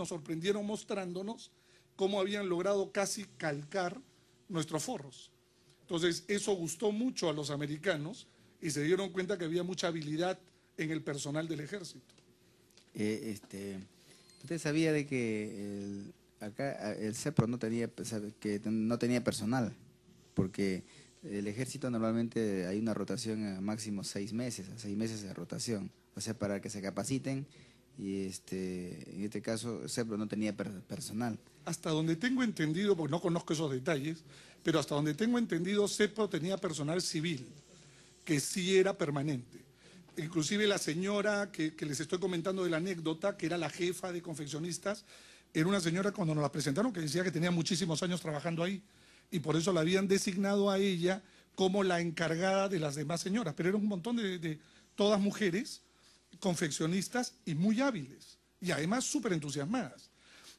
nos sorprendieron mostrándonos cómo habían logrado casi calcar nuestros forros. Entonces, eso gustó mucho a los americanos y se dieron cuenta que había mucha habilidad en el personal del ejército. Eh, este, ¿Usted sabía de que el, acá el CEPRO no tenía, que no tenía personal? Porque el ejército normalmente hay una rotación a máximo seis meses, a seis meses de rotación. O sea, para que se capaciten y este, en este caso CEPRO no tenía personal. Hasta donde tengo entendido, porque no conozco esos detalles, pero hasta donde tengo entendido CEPRO tenía personal civil, que sí era permanente. Inclusive la señora que, les estoy comentando de la anécdota, que era la jefa de confeccionistas, era una señora cuando nos la presentaron que decía que tenía muchísimos años trabajando ahí y por eso la habían designado a ella como la encargada de las demás señoras, pero era un montón de, de todas mujeres confeccionistas y muy hábiles, y además súper entusiasmadas.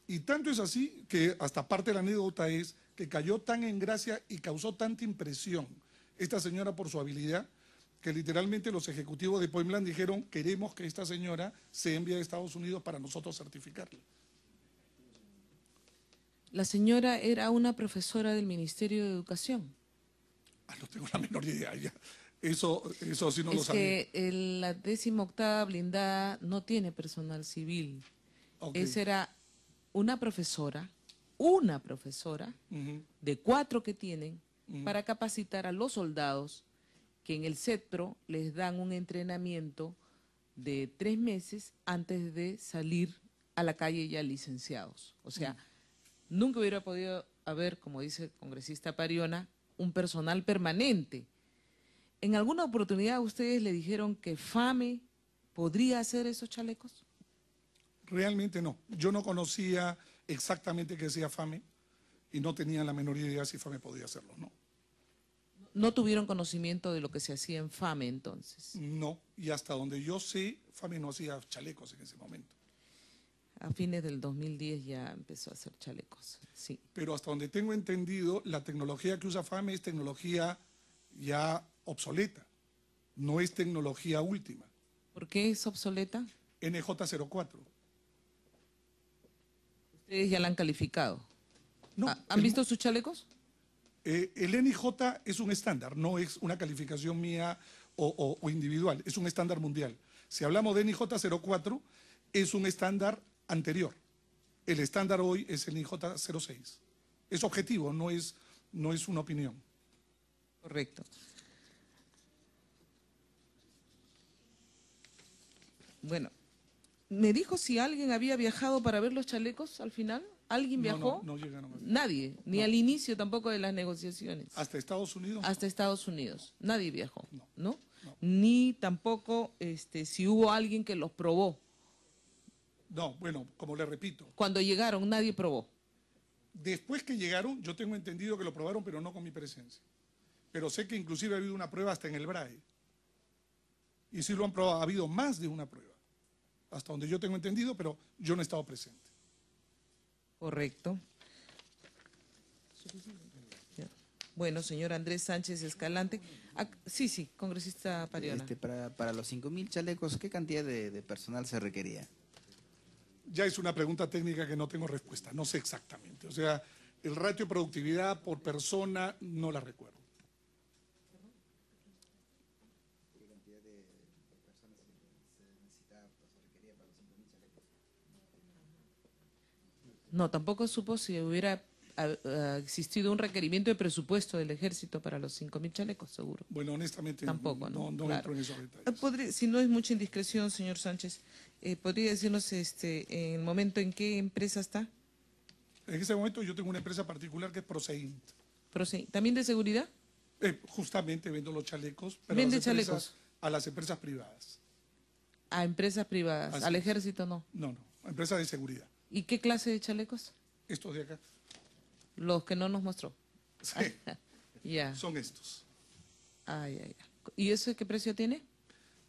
Y tanto es así que hasta parte de la anécdota es que cayó tan en gracia y causó tanta impresión esta señora por su habilidad, que literalmente los ejecutivos de Poemland dijeron, queremos que esta señora se envíe a Estados Unidos para nosotros certificarla. La señora era una profesora del Ministerio de Educación. Ah, no tengo la menor idea. Ya. Eso, eso sí no lo sabía. Es que el, la octava blindada no tiene personal civil. Esa era una profesora, una profesora, de cuatro que tienen, para capacitar a los soldados que en el CETRO les dan un entrenamiento de tres meses antes de salir a la calle ya licenciados. O sea, nunca hubiera podido haber, como dice el congresista Pariona, un personal permanente ¿En alguna oportunidad ustedes le dijeron que FAME podría hacer esos chalecos? Realmente no. Yo no conocía exactamente qué decía FAME y no tenía la menor idea si FAME podía hacerlo, ¿no? ¿No tuvieron conocimiento de lo que se hacía en FAME entonces? No, y hasta donde yo sé, FAME no hacía chalecos en ese momento. A fines del 2010 ya empezó a hacer chalecos, sí. Pero hasta donde tengo entendido, la tecnología que usa FAME es tecnología ya obsoleta, no es tecnología última. ¿Por qué es obsoleta? NJ04. Ustedes ya la han calificado. No, ah, ¿Han visto sus chalecos? Eh, el NJ es un estándar, no es una calificación mía o, individual, es un estándar mundial. Si hablamos de nj 04 es un estándar anterior. El estándar hoy es el NIJ06. Es objetivo, no es, no es una opinión. Correcto. Bueno, me dijo si alguien había viajado para ver los chalecos al final. ¿Alguien viajó? No, no, llegaron. Nadie, ni al inicio tampoco de las negociaciones. ¿Hasta Estados Unidos? Hasta Estados Unidos. Nadie viajó, ¿no? Ni tampoco este, si hubo alguien que los probó. No, bueno, como le repito. Cuando llegaron, nadie probó. Después que llegaron, yo tengo entendido que lo probaron, pero no con mi presencia. Pero sé que inclusive ha habido una prueba hasta en el BRAE. Y si lo han probado, ha habido más de una prueba hasta donde yo tengo entendido, pero yo no he estado presente. Correcto. Bueno, señor Andrés Sánchez Escalante. Ah, sí, sí, congresista Pariola. Este, para, los los 5.000 chalecos, ¿qué cantidad de, de, personal se requería? Ya es una pregunta técnica que no tengo respuesta, no sé exactamente. O sea, el ratio de productividad por persona no la recuerdo. No, tampoco supo si hubiera ah, ah, existido un requerimiento de presupuesto del ejército para los 5.000 chalecos, seguro. Bueno, honestamente, tampoco. No, no, entro en esos detalles. Ah, si no es mucha indiscreción, señor Sánchez, eh, ¿podría decirnos este, en el momento en qué empresa está? En ese momento yo tengo una empresa particular que es Proceint. ¿También de seguridad? Eh, justamente vendo los chalecos. Pero ¿Vende chalecos? A las empresas privadas. ¿A empresas privadas? ¿Al ejército no? No, no. A empresas de seguridad. ¿Y qué clase de chalecos? Estos de acá. Los que no nos mostró. Ah, ya. Son estos. Ay, ay, ay. ¿Y ese qué precio tiene?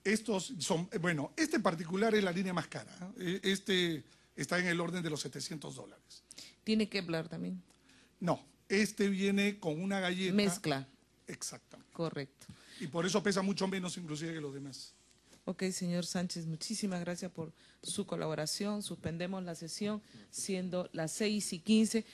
Estos son, bueno, este particular es la línea más cara. ¿eh? E, este está en el orden de los 700 dólares. ¿Tiene que hablar también? No, este viene con una galleta. Mezcla. Exactamente. Correcto. Y por eso pesa mucho menos inclusive que los demás. Ok, señor Sánchez, muchísimas gracias por su colaboración. Suspendemos la sesión siendo las seis y quince.